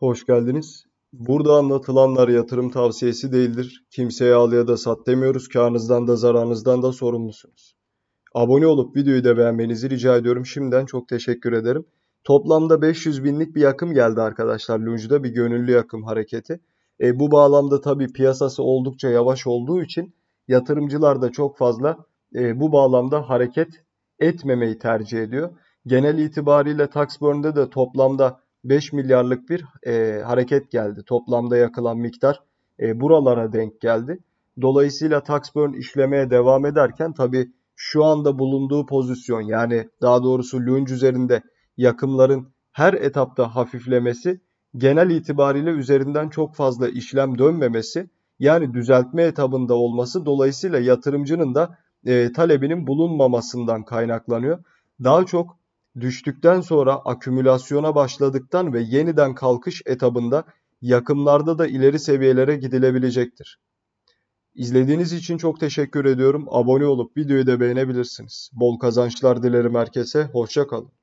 Hoş geldiniz. Burada anlatılanlar yatırım tavsiyesi değildir. Kimseye al ya da sat demiyoruz. Karnınızdan da zararınızdan da sorumlusunuz. Abone olup videoyu da beğenmenizi rica ediyorum. Şimdiden çok teşekkür ederim. Toplamda 500 binlik bir yakım geldi arkadaşlar. Lunge'da bir gönüllü yakım hareketi. E, bu bağlamda tabii piyasası oldukça yavaş olduğu için yatırımcılar da çok fazla e, bu bağlamda hareket etmemeyi tercih ediyor. Genel itibariyle Taxburn'da da toplamda 5 milyarlık bir e, hareket geldi. Toplamda yakılan miktar e, buralara denk geldi. Dolayısıyla tax işlemeye devam ederken tabi şu anda bulunduğu pozisyon yani daha doğrusu lunge üzerinde yakımların her etapta hafiflemesi genel itibariyle üzerinden çok fazla işlem dönmemesi yani düzeltme etabında olması dolayısıyla yatırımcının da e, talebinin bulunmamasından kaynaklanıyor. Daha çok düştükten sonra akümülasyona başladıktan ve yeniden kalkış etabında yakımlarda da ileri seviyelere gidilebilecektir. İzlediğiniz için çok teşekkür ediyorum. Abone olup videoyu da beğenebilirsiniz. Bol kazançlar dilerim herkese. Hoşçakalın.